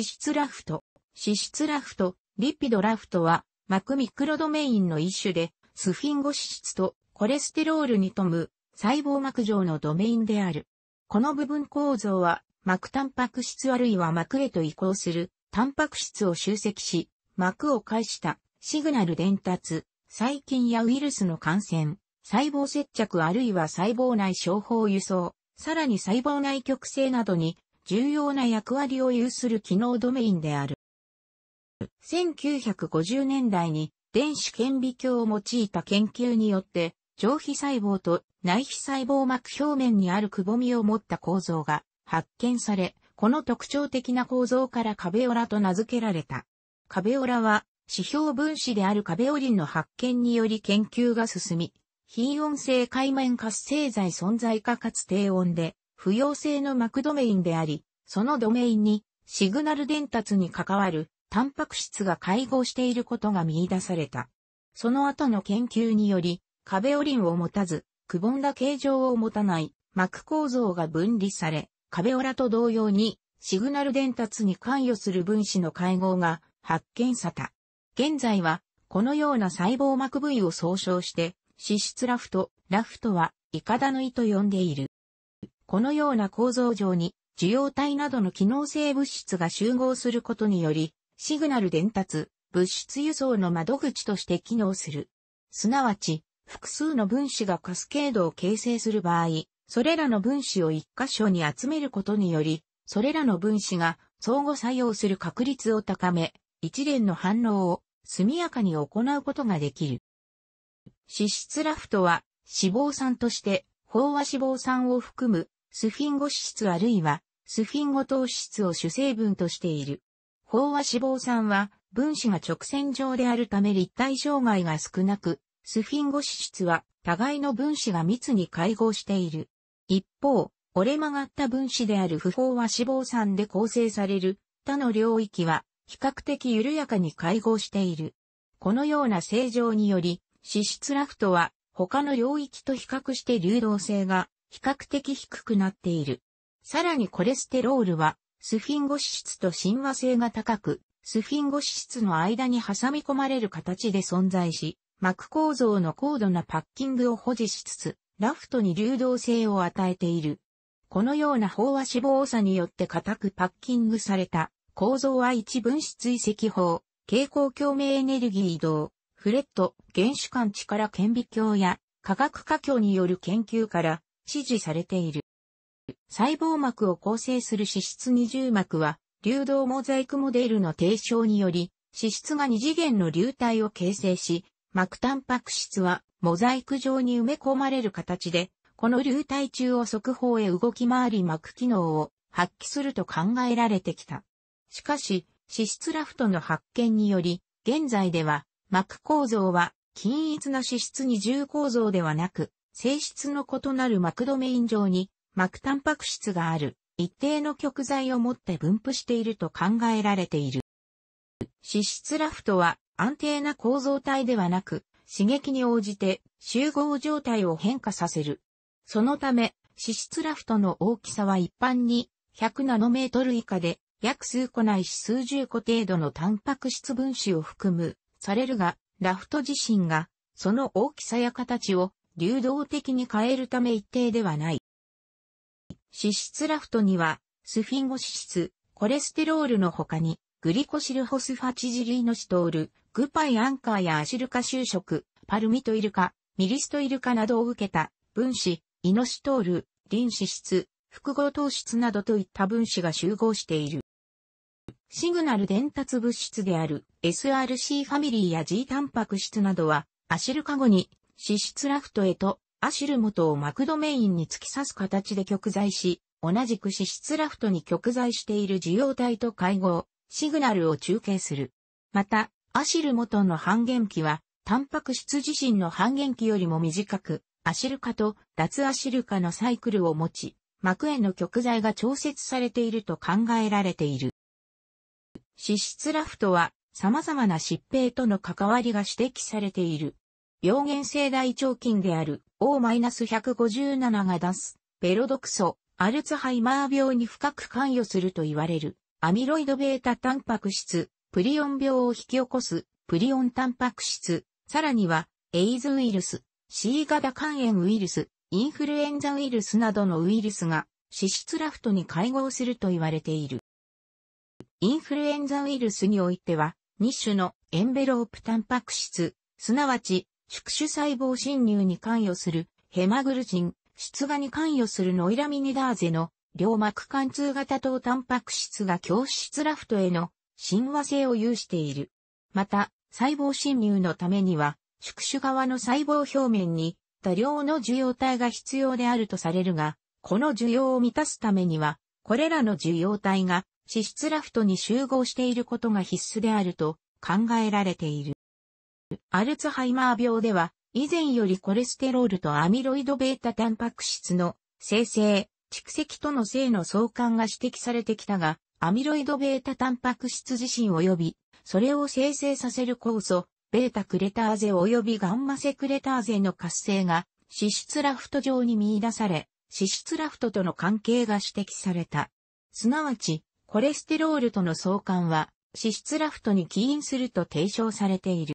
脂質ラフト。脂質ラフト、リピドラフトは、膜ミクロドメインの一種で、スフィンゴ脂質とコレステロールに富む細胞膜上のドメインである。この部分構造は、膜タンパク質あるいは膜へと移行する、タンパク質を集積し、膜を介したシグナル伝達、細菌やウイルスの感染、細胞接着あるいは細胞内消耗輸送、さらに細胞内極性などに重要な役割を有する機能ドメインである。1950年代に電子顕微鏡を用いた研究によって、上皮細胞と内皮細胞膜表面にあるくぼみを持った構造が発見され、この特徴的な構造からカベオラと名付けられた。カベオラは指標分子であるカベオリンの発見により研究が進み、非音性界面活性剤存在化かつ低温で不要性の膜ドメインであり、そのドメインにシグナル伝達に関わるタンパク質が介合していることが見出された。その後の研究により、壁おオリンを持たず、くぼんだ形状を持たない膜構造が分離され、壁ベオラと同様にシグナル伝達に関与する分子の会合が発見された。現在は、このような細胞膜部位を総称して、脂質ラフト、ラフトは、イカダの胃と呼んでいる。このような構造上に、受容体などの機能性物質が集合することにより、シグナル伝達、物質輸送の窓口として機能する。すなわち、複数の分子がカスケードを形成する場合、それらの分子を一箇所に集めることにより、それらの分子が相互作用する確率を高め、一連の反応を速やかに行うことができる。脂質ラフトは脂肪酸として飽和脂肪酸を含むスフィンゴ脂質あるいは、スフィンゴ糖脂質を主成分としている。飽和脂肪酸は、分子が直線上であるため立体障害が少なく、スフィンゴ脂質は互いの分子が密に会合している。一方、折れ曲がった分子である不飽和脂肪酸で構成される他の領域は比較的緩やかに会合している。このような正常により、脂質ラフトは他の領域と比較して流動性が比較的低くなっている。さらにコレステロールは、スフィンゴ脂質と親和性が高く、スフィンゴ脂質の間に挟み込まれる形で存在し、膜構造の高度なパッキングを保持しつつ、ラフトに流動性を与えている。このような飽和脂肪差によって固くパッキングされた構造は一分子追跡法、蛍光共鳴エネルギー移動、フレット、原子間力顕微鏡や化学化鏡による研究から支持されている。細胞膜を構成する脂質二重膜は、流動モザイクモデルの提唱により、脂質が二次元の流体を形成し、膜タンパク質はモザイク状に埋め込まれる形で、この流体中を速報へ動き回り膜機能を発揮すると考えられてきた。しかし、脂質ラフトの発見により、現在では膜構造は均一な脂質二重構造ではなく、性質の異なる膜ドメイン上に膜タンパク質がある一定の極材を持って分布していると考えられている。脂質ラフトは安定な構造体ではなく刺激に応じて集合状態を変化させる。そのため脂質ラフトの大きさは一般に100ナノメートル以下で約数個ないし数十個程度のタンパク質分子を含む、されるが、ラフト自身が、その大きさや形を流動的に変えるため一定ではない。脂質ラフトには、スフィンゴ脂質、コレステロールの他に、グリコシルホスファチジリーノシトール、グパイアンカーやアシルカ就職、パルミトイルカ、ミリストイルカなどを受けた、分子、イノシトール、リン脂質、複合糖質などといった分子が集合している。シグナル伝達物質である SRC ファミリーや G タンパク質などはアシルカ後に脂質ラフトへと、アシル元をマクドメインに突き刺す形で極在し、同じく脂質ラフトに極在している受容体と会合、シグナルを中継する。また、アシル元の半減期は、タンパク質自身の半減期よりも短く、アシル化と脱アシル化のサイクルを持ち、膜への極在が調節されていると考えられている。脂質ラフトは様々な疾病との関わりが指摘されている。病原性大腸菌である O-157 が出す、ペロドクソ、アルツハイマー病に深く関与すると言われる、アミロイド β タンパク質、プリオン病を引き起こす、プリオンタンパク質、さらには、エイズウイルス、C 型肝炎ウイルス、インフルエンザウイルスなどのウイルスが、脂質ラフトに会合すると言われている。インフルエンザウイルスにおいては、2種のエンベロープタンパク質、すなわち宿主細胞侵入に関与するヘマグルチン、出芽に関与するノイラミニダーゼの両膜貫通型等タンパク質が強質ラフトへの親和性を有している。また、細胞侵入のためには、宿主側の細胞表面に多量の受容体が必要であるとされるが、この需要を満たすためには、これらの受容体が脂質ラフトに集合していることが必須であると考えられている。アルツハイマー病では、以前よりコレステロールとアミロイド β タンパク質の生成、蓄積との性の相関が指摘されてきたが、アミロイド β タンパク質自身及び、それを生成させる酵素、β クレターゼ及びガンマセクレターゼの活性が、脂質ラフト上に見出され、脂質ラフトとの関係が指摘された。すなわち、コレステロールとの相関は、脂質ラフトに起因すると提唱されている。